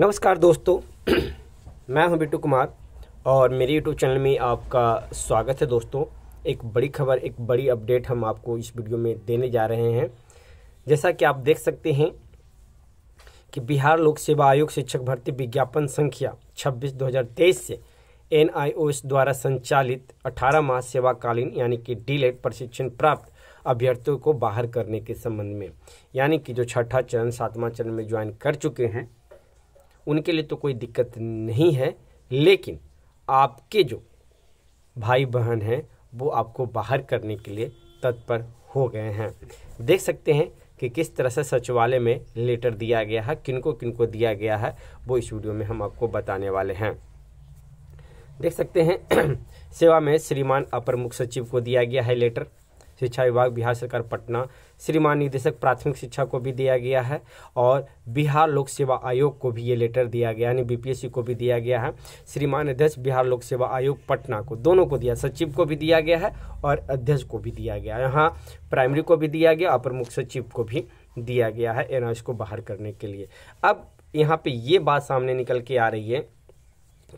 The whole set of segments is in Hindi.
नमस्कार दोस्तों मैं हूं बिट्टू कुमार और मेरे यूट्यूब चैनल में आपका स्वागत है दोस्तों एक बड़ी खबर एक बड़ी अपडेट हम आपको इस वीडियो में देने जा रहे हैं जैसा कि आप देख सकते हैं कि बिहार लोक सेवा आयोग शिक्षक भर्ती विज्ञापन संख्या 26 2023 से एन द्वारा संचालित 18 माह सेवाकालीन यानी कि डी प्रशिक्षण प्राप्त अभ्यर्थियों को बाहर करने के संबंध में यानी कि जो छठा चरण सातवां चरण में ज्वाइन कर चुके हैं उनके लिए तो कोई दिक्कत नहीं है लेकिन आपके जो भाई बहन हैं वो आपको बाहर करने के लिए तत्पर हो गए हैं देख सकते हैं कि किस तरह से सचिवालय में लेटर दिया गया है किनको किनको दिया गया है वो इस वीडियो में हम आपको बताने वाले हैं देख सकते हैं सेवा में श्रीमान अपर मुख्य सचिव को दिया गया है लेटर शिक्षा विभाग बिहार सरकार पटना श्री महानिदेशक प्राथमिक शिक्षा को भी दिया गया है और बिहार लोक सेवा आयोग को भी ये लेटर दिया गया यानी बीपीएससी को भी दिया गया है श्री महानिदेश बिहार लोक सेवा आयोग पटना को दोनों को दिया सचिव को भी दिया गया है और अध्यक्ष को भी दिया गया यहाँ प्राइमरी को भी दिया गया अपर मुख्य सचिव को भी दिया गया है एनआईएस को बाहर करने के लिए अब यहाँ पे ये बात सामने निकल के आ रही है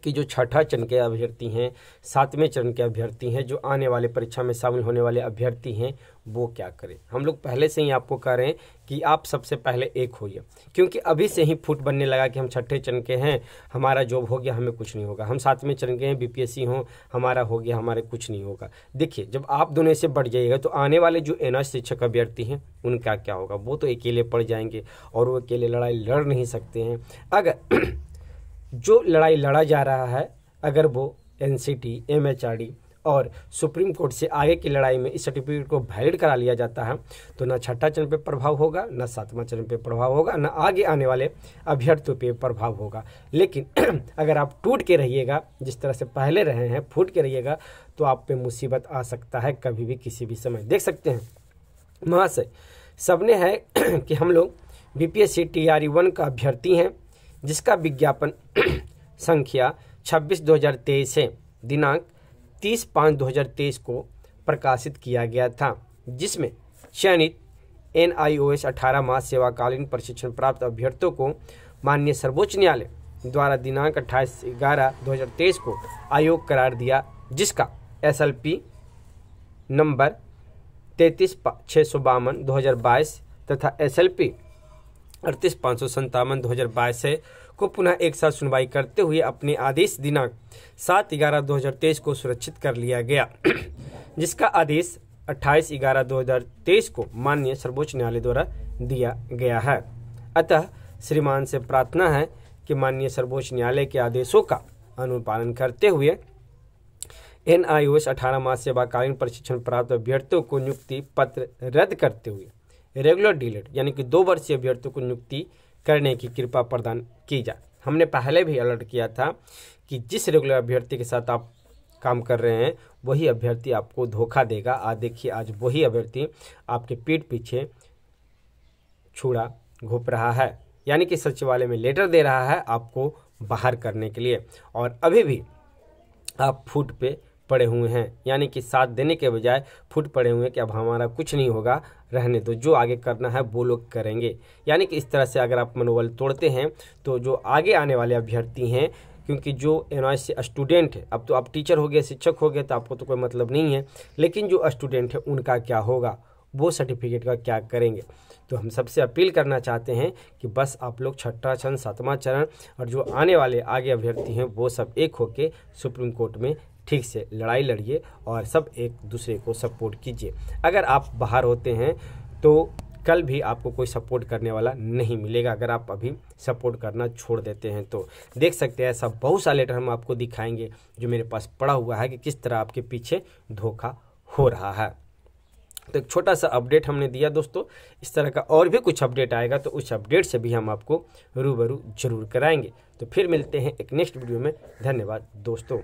कि जो छठा चरण के अभ्यर्थी हैं सातवें चरण के अभ्यर्थी हैं जो आने वाले परीक्षा में शामिल होने वाले अभ्यर्थी हैं वो क्या करें हम लोग पहले से ही आपको कह रहे हैं कि आप सबसे पहले एक होइए क्योंकि अभी से ही फुट बनने लगा कि हम छठे चरण के हैं हमारा जॉब हो गया हमें कुछ नहीं होगा हम सातवें चरण के हैं बीपीएससी हो हमारा हो गया हमारे कुछ नहीं होगा देखिए जब आप दोनों से बढ़ जाइएगा तो आने वाले जो एन शिक्षक अभ्यर्थी हैं उनका क्या होगा वो तो अकेले पड़ जाएंगे और वो अकेले लड़ाई लड़ नहीं सकते हैं अगर जो लड़ाई लड़ा जा रहा है अगर वो N C T M H R D और सुप्रीम कोर्ट से आगे की लड़ाई में इस सर्टिफिकेट को वैलिड करा लिया जाता है तो ना छठा चरण पे प्रभाव होगा ना सातवां चरण पे प्रभाव होगा ना आगे आने वाले अभ्यर्थियों पे प्रभाव होगा लेकिन अगर आप टूट के रहिएगा जिस तरह से पहले रहे हैं फूट के रहिएगा तो आप पे मुसीबत आ सकता है कभी भी किसी भी समय देख सकते हैं महाशय सबने है कि हम लोग B P S C T R E one का अभ्यर्थी हैं जिसका विज्ञापन संख्या 26 2023 है दिनांक 30 पाँच 2023 को प्रकाशित किया गया था जिसमें चयनित एन आई ओ एस अठारह माह सेवाकालीन प्रशिक्षण प्राप्त अभ्यर्थियों को माननीय सर्वोच्च न्यायालय द्वारा दिनांक अट्ठाईस ग्यारह दो हज़ार तेईस को आयोग करार दिया जिसका एस एल पी नंबर तैतीस छः सौ बावन दो हज़ार बाईस तथा एस एल पी अड़तीस पाँच सौ संतावन दो हज़ार बाईस है को पुनः एक साथ सुनवाई करते हुए अपने आदेश दिनांक सात ग्यारह दो हज़ार तेईस को सुरक्षित कर लिया गया जिसका आदेश अट्ठाईस ग्यारह दो हज़ार तेईस को माननीय सर्वोच्च न्यायालय द्वारा दिया गया है अतः श्रीमान से प्रार्थना है कि माननीय सर्वोच्च न्यायालय के आदेशों का अनुपालन करते हुए एन आई ओ एस अठारह मास सेवाकालीन प्रशिक्षण प्राप्त अभ्यर्थियों को नियुक्ति पत्र रद्द करते हुए रेगुलर डीलर यानी कि दो वर्षीय अभ्यर्थियों को नियुक्ति करने की कृपा प्रदान की जाए हमने पहले भी अलर्ट किया था कि जिस रेगुलर अभ्यर्थी के साथ आप काम कर रहे हैं वही अभ्यर्थी आपको धोखा देगा आज देखिए आज वही अभ्यर्थी आपके पीठ पीछे छुड़ा घुप रहा है यानी कि सचिवालय में लेटर दे रहा है आपको बाहर करने के लिए और अभी भी आप फुट पे पड़े हुए हैं यानी कि साथ देने के बजाय फुट पड़े हुए हैं कि अब हमारा कुछ नहीं होगा रहने दो जो आगे करना है वो लोग करेंगे यानी कि इस तरह से अगर आप मनोबल तोड़ते हैं तो जो आगे आने वाले अभ्यर्थी हैं क्योंकि जो एन स्टूडेंट है अब तो आप टीचर हो गए शिक्षक हो गए तो आपको तो कोई मतलब नहीं है लेकिन जो स्टूडेंट है उनका क्या होगा वो सर्टिफिकेट का क्या करेंगे तो हम सबसे अपील करना चाहते हैं कि बस आप लोग छठा चरण सातवा चरण और जो आने वाले आगे अभ्यर्थी हैं वो सब एक होकर सुप्रीम कोर्ट में ठीक से लड़ाई लड़िए और सब एक दूसरे को सपोर्ट कीजिए अगर आप बाहर होते हैं तो कल भी आपको कोई सपोर्ट करने वाला नहीं मिलेगा अगर आप अभी सपोर्ट करना छोड़ देते हैं तो देख सकते हैं ऐसा बहुत सा लेटर हम आपको दिखाएंगे जो मेरे पास पड़ा हुआ है कि किस तरह आपके पीछे धोखा हो रहा है तो एक छोटा सा अपडेट हमने दिया दोस्तों इस तरह का और भी कुछ अपडेट आएगा तो उस अपडेट से भी हम आपको रूबरू जरूर कराएंगे तो फिर मिलते हैं एक नेक्स्ट वीडियो में धन्यवाद दोस्तों